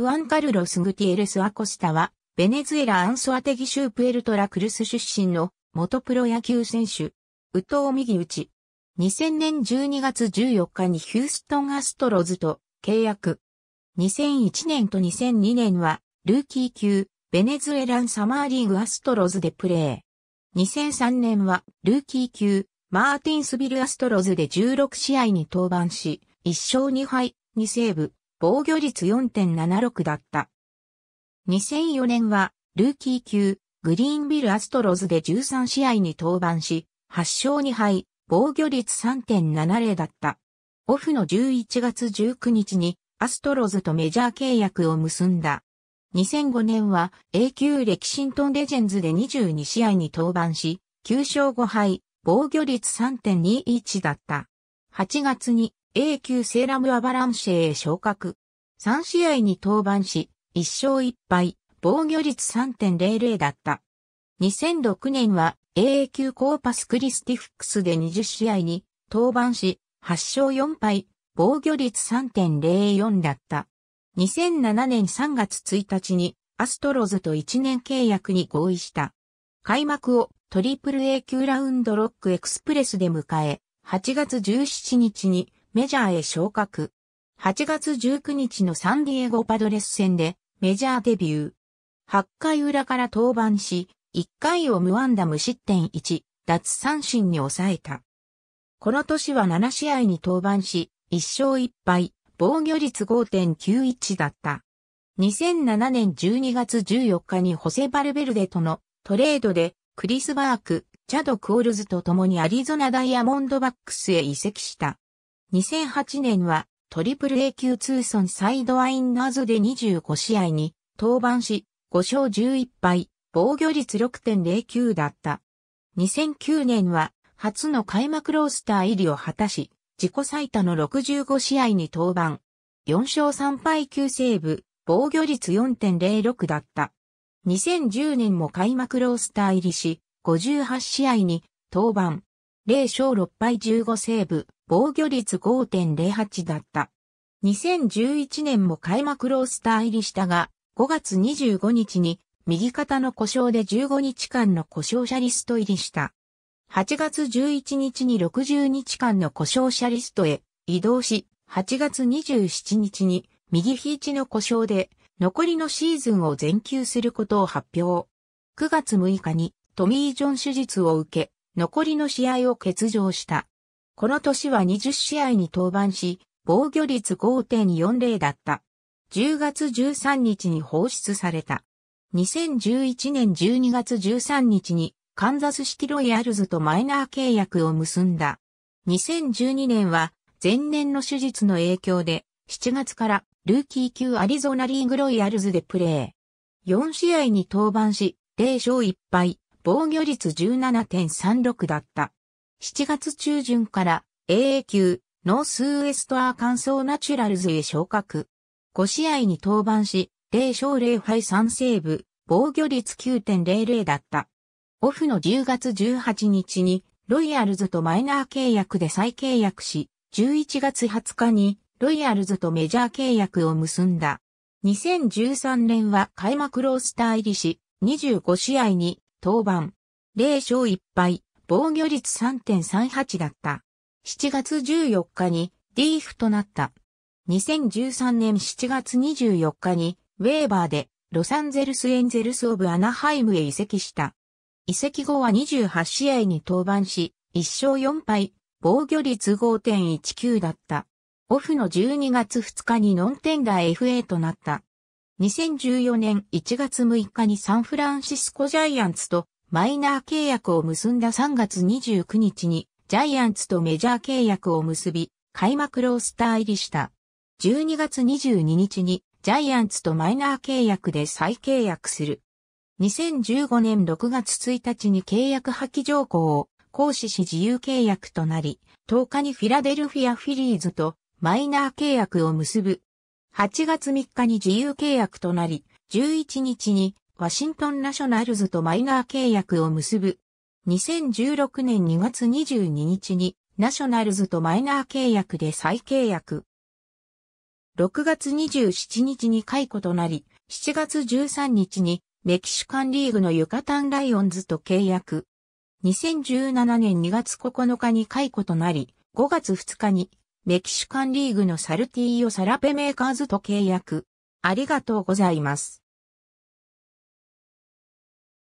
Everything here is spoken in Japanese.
フアンカルロス・グティエルス・アコスタは、ベネズエラ・アンソアテギ州プエルトラクルス出身の元プロ野球選手、宇ミ右打ち。2000年12月14日にヒューストン・アストロズと契約。2001年と2002年は、ルーキー級、ベネズエランサマーリーグアストロズでプレー。2003年は、ルーキー級、マーティンスビルアストロズで16試合に登板し、1勝2敗、2セーブ。防御率4.76だった。2004年は、ルーキー級、グリーンビルアストロズで13試合に登板し、8勝2敗、防御率3.70だった。オフの11月19日にアストロズとメジャー契約を結んだ。2005年は A 級レキシントンレジェンズで22試合に登板し、9勝5敗、防御率3.21だった。8月に A 級セーラムアバランシェへ昇格。3試合に登板し、1勝1敗、防御率3.00だった。2006年は a 級コーパスクリスティフックスで20試合に登板し、8勝4敗、防御率3.04だった。2007年3月1日にアストロズと1年契約に合意した。開幕をトリプル A 級ラウンドロックエクスプレスで迎え、8月17日にメジャーへ昇格。8月19日のサンディエゴパドレス戦でメジャーデビュー。8回裏から登板し、1回を無安打無失点1、脱三振に抑えた。この年は7試合に登板し、1勝1敗、防御率5.91だった。2007年12月14日にホセ・バルベルデとのトレードでクリス・バーク、チャド・クオルズと共にアリゾナダイヤモンドバックスへ移籍した。2008年はトリプル A 級通算サイドワインナーズで25試合に登板し、5勝11敗、防御率6.09だった。2009年は初の開幕ロースター入りを果たし、自己最多の65試合に登板。4勝3敗9セーブ、防御率4.06だった。2010年も開幕ロースター入りし、58試合に登板。0勝6敗15セーブ、防御率5.08だった。2011年も開幕ロースター入りしたが、5月25日に右肩の故障で15日間の故障者リスト入りした。8月11日に60日間の故障者リストへ移動し、8月27日に右肘の故障で残りのシーズンを全休することを発表。9月6日にトミー・ジョン手術を受け、残りの試合を欠場した。この年は20試合に登板し、防御率5.40だった。10月13日に放出された。2011年12月13日にカンザスシティロイヤルズとマイナー契約を結んだ。2012年は前年の手術の影響で7月からルーキー級アリゾナリーグロイヤルズでプレー。4試合に登板し、0勝1敗、防御率17.36だった。7月中旬から AA 級ノースウエストアーカンソーナチュラルズへ昇格。5試合に登板し、0勝0敗3セーブ、防御率9.00だった。オフの10月18日にロイヤルズとマイナー契約で再契約し、11月20日にロイヤルズとメジャー契約を結んだ。2013年は開幕ロースター入りし、25試合に登板。0勝1敗、防御率3.38だった。7月14日にリーフとなった。2013年7月24日にウェーバーでロサンゼルスエンゼルスオブアナハイムへ移籍した。移籍後は28試合に登板し、1勝4敗、防御率5.19だった。オフの12月2日にノンテンダー FA となった。2014年1月6日にサンフランシスコジャイアンツとマイナー契約を結んだ3月29日にジャイアンツとメジャー契約を結び、開幕ロースター入りした。12月22日にジャイアンツとマイナー契約で再契約する。2015年6月1日に契約破棄条項を行使し自由契約となり、10日にフィラデルフィアフィリーズとマイナー契約を結ぶ。8月3日に自由契約となり、11日にワシントンナショナルズとマイナー契約を結ぶ。2016年2月22日にナショナルズとマイナー契約で再契約。6月27日に解雇となり、7月13日にメキシカンリーグのユカタンライオンズと契約。2017年2月9日に解雇となり、5月2日にメキシカンリーグのサルティーヨサラペメーカーズと契約。ありがとうございます。